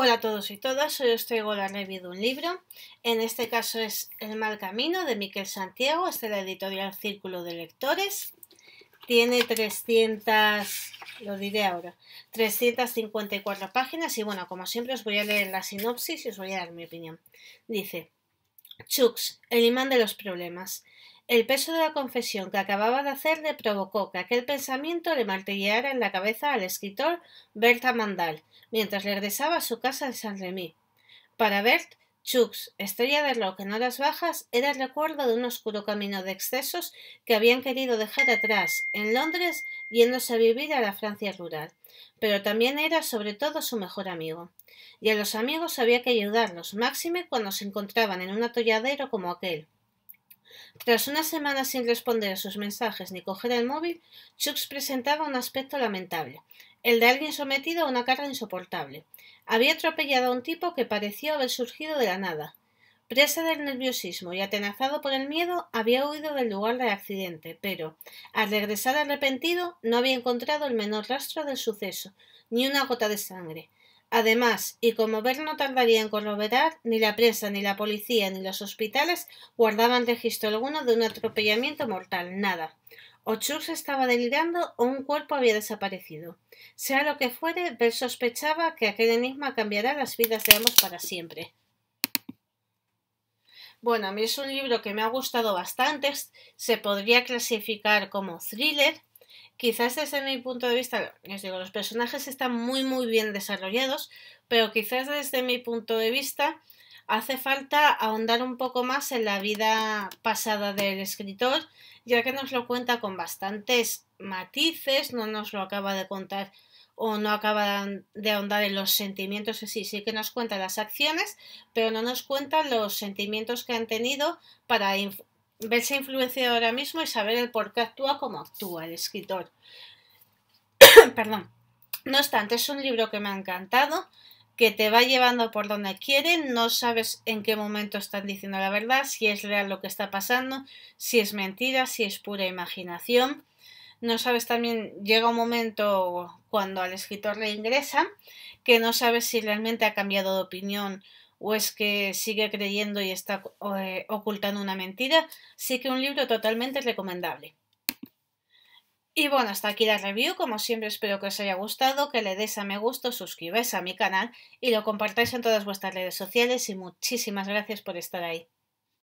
Hola a todos y todas, hoy os traigo la de un libro, en este caso es El mal camino de Miquel Santiago, este es de la editorial Círculo de Lectores, tiene 300, lo diré ahora, 354 páginas y bueno, como siempre os voy a leer la sinopsis y os voy a dar mi opinión. Dice, Chux, el imán de los problemas. El peso de la confesión que acababa de hacer le provocó que aquel pensamiento le martilleara en la cabeza al escritor Berta Mandal, mientras regresaba a su casa en saint Remy. Para Bert, Chucks, estrella de rock en horas bajas, era el recuerdo de un oscuro camino de excesos que habían querido dejar atrás, en Londres, yéndose a vivir a la Francia rural. Pero también era sobre todo su mejor amigo. Y a los amigos había que ayudarlos, máxime cuando se encontraban en un atolladero como aquel. Tras una semana sin responder a sus mensajes ni coger el móvil, Chucks presentaba un aspecto lamentable, el de alguien sometido a una carga insoportable. Había atropellado a un tipo que pareció haber surgido de la nada. Presa del nerviosismo y atenazado por el miedo, había huido del lugar del accidente, pero, al regresar arrepentido, no había encontrado el menor rastro del suceso, ni una gota de sangre. Además, y como Ver no tardaría en corroborar, ni la prensa, ni la policía, ni los hospitales guardaban registro alguno de un atropellamiento mortal, nada. O Chus estaba delirando o un cuerpo había desaparecido. Sea lo que fuere, Ver sospechaba que aquel enigma cambiará las vidas de ambos para siempre. Bueno, a mí es un libro que me ha gustado bastante, se podría clasificar como thriller, Quizás desde mi punto de vista, les digo, los personajes están muy muy bien desarrollados, pero quizás desde mi punto de vista hace falta ahondar un poco más en la vida pasada del escritor, ya que nos lo cuenta con bastantes matices, no nos lo acaba de contar o no acaba de ahondar en los sentimientos sí, sí que nos cuenta las acciones, pero no nos cuenta los sentimientos que han tenido para, verse influenciado ahora mismo y saber el por qué actúa como actúa el escritor. Perdón. No obstante, es un libro que me ha encantado, que te va llevando por donde quiere, no sabes en qué momento están diciendo la verdad, si es real lo que está pasando, si es mentira, si es pura imaginación. No sabes también, llega un momento cuando al escritor le ingresa, que no sabes si realmente ha cambiado de opinión o es que sigue creyendo y está eh, ocultando una mentira, sí que un libro totalmente recomendable. Y bueno, hasta aquí la review, como siempre espero que os haya gustado, que le deis a me gusto, suscribáis a mi canal y lo compartáis en todas vuestras redes sociales y muchísimas gracias por estar ahí.